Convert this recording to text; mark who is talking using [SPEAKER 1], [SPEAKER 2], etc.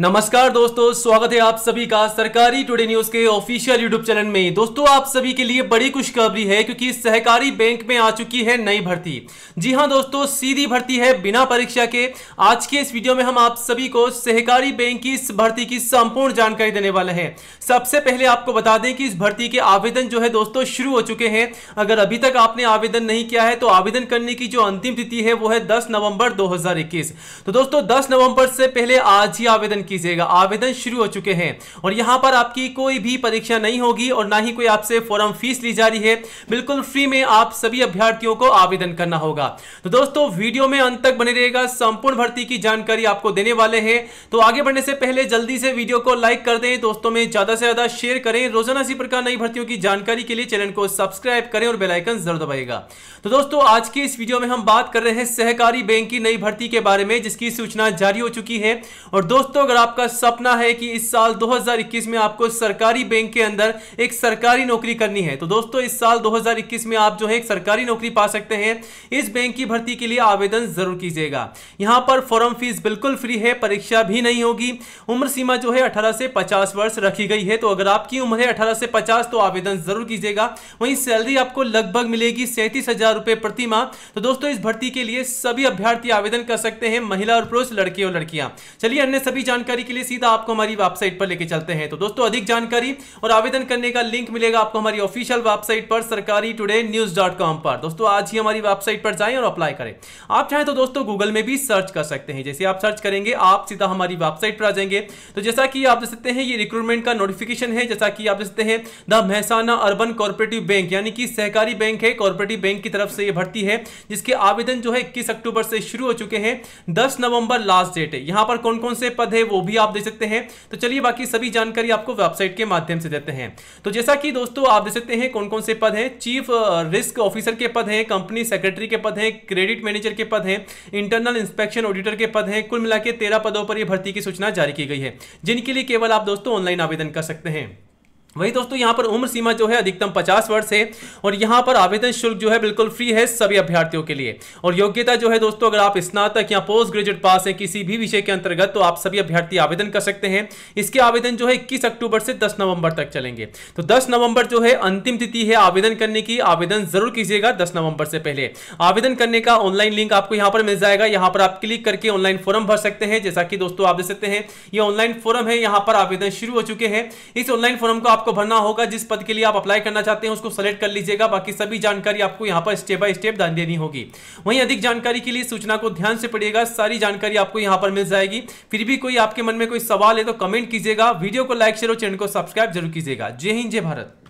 [SPEAKER 1] नमस्कार दोस्तों स्वागत है आप सभी का सरकारी टुडे न्यूज के ऑफिशियल यूट्यूब चैनल में दोस्तों आप सभी के लिए बड़ी खुशखबरी है क्योंकि सहकारी बैंक में आ चुकी है नई भर्ती जी हां दोस्तों सीधी भर्ती है बिना परीक्षा के आज के इस वीडियो में हम आप सभी को सहकारी बैंक की इस भर्ती की संपूर्ण जानकारी देने वाले हैं सबसे पहले आपको बता दें कि इस भर्ती के आवेदन जो है दोस्तों शुरू हो चुके हैं अगर अभी तक आपने आवेदन नहीं किया है तो आवेदन करने की जो अंतिम तिथि है वो है दस नवंबर दो तो दोस्तों दस नवंबर से पहले आज ही आवेदन कीजिएगा आवेदन शुरू हो चुके हैं और यहाँ पर आपकी कोई भी परीक्षा नहीं होगी और ना ही कोई आपसे फॉरम फीस ली जा रही है बिल्कुल फ्री में आप सभी अभ्यर्थियों को आवेदन करना होगा तो दोस्तों वीडियो में अंत तक बने रहेगा संपूर्ण भर्ती की जानकारी आपको देने वाले हैं तो आगे बढ़ने से पहले जल्दी से वीडियो को लाइक कर दें दोस्तों में ज्यादा से ज्यादा शेयर करें रोजाना इसी प्रकार नई भर्तियों की जानकारी के लिए चैनल को सब्सक्राइब करें और बेलाइकन जरूर दबाएगा तो दोस्तों आज की इस वीडियो में हम बात कर रहे हैं सहकारी बैंक की नई भर्ती के बारे में जिसकी सूचना जारी हो चुकी है और दोस्तों अगर आपका सपना है कि इस साल 2021 में आपको सरकारी बैंक के अंदर एक सरकारी नौकरी करनी है तो दोस्तों इस साल 2021 में आप जो है एक सरकारी नौकरी पा सकते हैं इस बैंक की भर्ती के लिए आवेदन जरूर कीजिएगा यहां पर फॉर्म फीस बिल्कुल फ्री है परीक्षा भी नहीं होगी उम्र सीमा जो है अठारह से पचास वर्ष रखी गई है तो अगर आपकी उम्र है अठारह से पचास तो आवेदन जरूर कीजिएगा वहीं सैलरी आपको लगभग मिलेगी सैंतीस प्रति माह तो दोस्तों इस भर्ती के लिए सभी अभ्यर्थी आवेदन कर सकते हैं महिला और पुरुष लड़के और लड़कियां चलिए अन्य सभी जानकारी जानकारी के लिए सीधा आपको हमारी वेबसाइट पर लेके चलते हैं तो दोस्तों अधिक जानकारी और आवेदन करने का लिंक मिलेगा आपको हमारी ऑफिशियल वेबसाइट पर सरकारी टुडे न्यूज डॉट कॉम पर दोस्तों आज ही हमारी वेबसाइट पर जाएं और अप्लाई करें आप चाहें तो दोस्तों गूगल में भी सर्च कर सकते हैं जैसे आप सर्च करेंगे आप सीधा हमारी वेबसाइट पर आ जाएंगे तो जैसा कि आप देख सकते हैं ये रिक्रूटमेंट का नोटिफिकेशन है जैसा कि आप देख सकते हैं the Mehsana urban cooperative bank यानी कि सहकारी बैंक है कॉर्पोरेटिव बैंक की तरफ से ये भर्ती है जिसके आवेदन जो है इक्कीस अक्टूबर से शुरू हो चुके हैं दस नवंबर लास्ट डेट है यहां पर कौन कौन से पद है वो वो भी आप दे सकते हैं तो चलिए बाकी सभी जानकारी आपको वेबसाइट के माध्यम से देते हैं तो जैसा कि दोस्तों आप दे सकते हैं कौन कौन से पद हैं चीफ रिस्क ऑफिसर के पद हैं कंपनी सेक्रेटरी के पद हैं क्रेडिट मैनेजर के पद हैं इंटरनल इंस्पेक्शन ऑडिटर के पद हैं कुल मिला के तेरह पदों पर यह भर्ती की सूचना जारी की गई है जिनके लिए केवल आप दोस्तों ऑनलाइन आवेदन कर सकते हैं वही दोस्तों यहाँ पर उम्र सीमा जो है अधिकतम 50 वर्ष है और यहाँ पर आवेदन शुल्क जो है बिल्कुल फ्री है सभी अभ्यर्थियों के लिए और योग्यता जो है दोस्तों अगर आप स्नातक या पोस्ट ग्रेजुएट पास हैं किसी भी विषय के अंतर्गत तो आप सभी अभ्यर्थी आवेदन कर सकते हैं इसके आवेदन जो है इक्कीस अक्टूबर से दस नवंबर तक चलेंगे तो दस नवंबर जो है अंतिम तिथि है आवेदन करने की आवेदन जरूर कीजिएगा दस नवंबर से पहले आवेदन करने का ऑनलाइन लिंक आपको यहाँ पर मिल जाएगा यहाँ पर आप क्लिक करके ऑनलाइन फॉर्म भर सकते हैं जैसा कि दोस्तों आप देख सकते हैं ये ऑनलाइन फॉर्म है यहाँ पर आवेदन शुरू हो चुके हैं इस ऑनलाइन फॉर्म को आप आपको भरना होगा जिस पद के लिए आप अप्लाई करना चाहते हैं उसको सेलेक्ट कर लीजिएगा बाकी सभी जानकारी आपको यहाँ पर स्टेप बाय स्टेप ध्यान देनी होगी वहीं अधिक जानकारी के लिए सूचना को ध्यान से पढ़िएगा सारी जानकारी आपको यहाँ पर मिल जाएगी फिर भी कोई आपके मन में कोई सवाल है तो कमेंट कीजिएगा वीडियो को लाइक शेयर और चैनल को सब्सक्राइब जरूर कीजिएगा जय हिंद जय भारत